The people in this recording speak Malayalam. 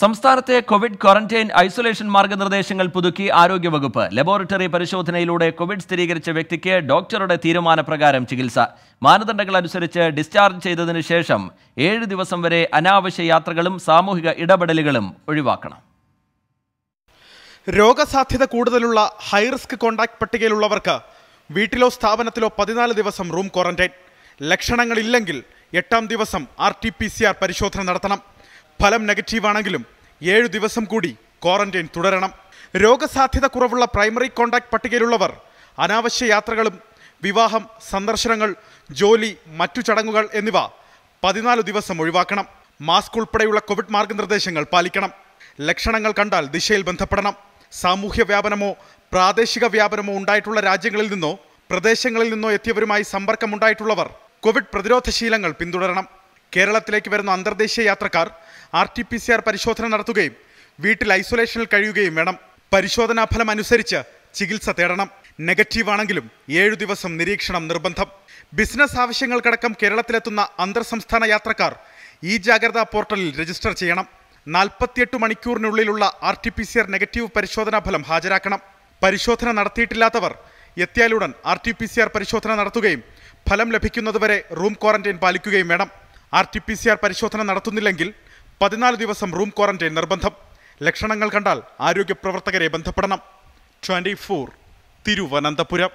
സംസ്ഥാനത്തെ കോവിഡ് ക്വാറന്റൈൻ ഐസൊലേഷൻ മാർഗനിർദ്ദേശങ്ങൾ പുതുക്കി ആരോഗ്യവകുപ്പ് ലബോറട്ടറി പരിശോധനയിലൂടെ കോവിഡ് സ്ഥിരീകരിച്ച വ്യക്തിക്ക് ഡോക്ടറുടെ തീരുമാനപ്രകാരം ചികിത്സ മാനദണ്ഡങ്ങൾ അനുസരിച്ച് ഡിസ്ചാർജ് ചെയ്തതിനു ശേഷം ഏഴ് ദിവസം വരെ അനാവശ്യ യാത്രകളും സാമൂഹിക ഇടപെടലുകളും ഒഴിവാക്കണം രോഗസാധ്യത കൂടുതലുള്ള ഹൈറിസ്ക് കോൺടാക്ട് പട്ടികയിലുള്ളവർക്ക് വീട്ടിലോ സ്ഥാപനത്തിലോ പതിനാല് ദിവസം റൂം ക്വാറന്റൈൻ ലക്ഷണങ്ങളില്ലെങ്കിൽ എട്ടാം ദിവസം R T P C R പരിശോധന നടത്തണം ഫലം നെഗറ്റീവാണെങ്കിലും ഏഴു ദിവസം കൂടി ക്വാറന്റൈൻ തുടരണം രോഗസാധ്യത കുറവുള്ള പ്രൈമറി കോണ്ടാക്ട് പട്ടികയിലുള്ളവർ അനാവശ്യ യാത്രകളും വിവാഹം സന്ദർശനങ്ങൾ ജോലി മറ്റു ചടങ്ങുകൾ എന്നിവ പതിനാല് ദിവസം ഒഴിവാക്കണം മാസ്ക് ഉൾപ്പെടെയുള്ള കോവിഡ് മാർഗനിർദ്ദേശങ്ങൾ പാലിക്കണം ലക്ഷണങ്ങൾ കണ്ടാൽ ദിശയിൽ ബന്ധപ്പെടണം സാമൂഹ്യ വ്യാപനമോ പ്രാദേശിക വ്യാപനമോ ഉണ്ടായിട്ടുള്ള രാജ്യങ്ങളിൽ നിന്നോ പ്രദേശങ്ങളിൽ നിന്നോ എത്തിയവരുമായി സമ്പർക്കമുണ്ടായിട്ടുള്ളവർ കോവിഡ് പ്രതിരോധ ശീലങ്ങൾ പിന്തുടരണം കേരളത്തിലേക്ക് വരുന്ന അന്തർദേശീയ യാത്രക്കാർ R T P C R പരിശോധന നടത്തുകയും വീട്ടിൽ ഐസൊലേഷനിൽ കഴിയുകയും വേണം പരിശോധനാഫലം അനുസരിച്ച് ചികിത്സ തേടണം നെഗറ്റീവ് ആണെങ്കിലും ഏഴു ദിവസം നിരീക്ഷണം നിർബന്ധം ബിസിനസ് ആവശ്യങ്ങൾക്കടക്കം കേരളത്തിലെത്തുന്ന അന്തർ സംസ്ഥാന യാത്രക്കാർ ഈ ജാഗ്രതാ പോർട്ടലിൽ രജിസ്റ്റർ ചെയ്യണം നാൽപ്പത്തിയെട്ട് മണിക്കൂറിനുള്ളിലുള്ള R T P C R negative പരിശോധനാ ഫലം ഹാജരാക്കണം പരിശോധന നടത്തിയിട്ടില്ലാത്തവർ എത്തിയാലുടൻ R T P C R പരിശോധന നടത്തുകയും ഫലം ലഭിക്കുന്നതുവരെ റൂം ക്വാറന്റൈൻ പാലിക്കുകയും വേണം R T P C R പരിശോധന നടത്തുന്നില്ലെങ്കിൽ പതിനാല് ദിവസം റൂം ക്വാറന്റൈൻ നിർബന്ധം ലക്ഷണങ്ങൾ കണ്ടാൽ ആരോഗ്യ പ്രവർത്തകരെ ബന്ധപ്പെടണം ട്വന്റി ഫോർ തിരുവനന്തപുരം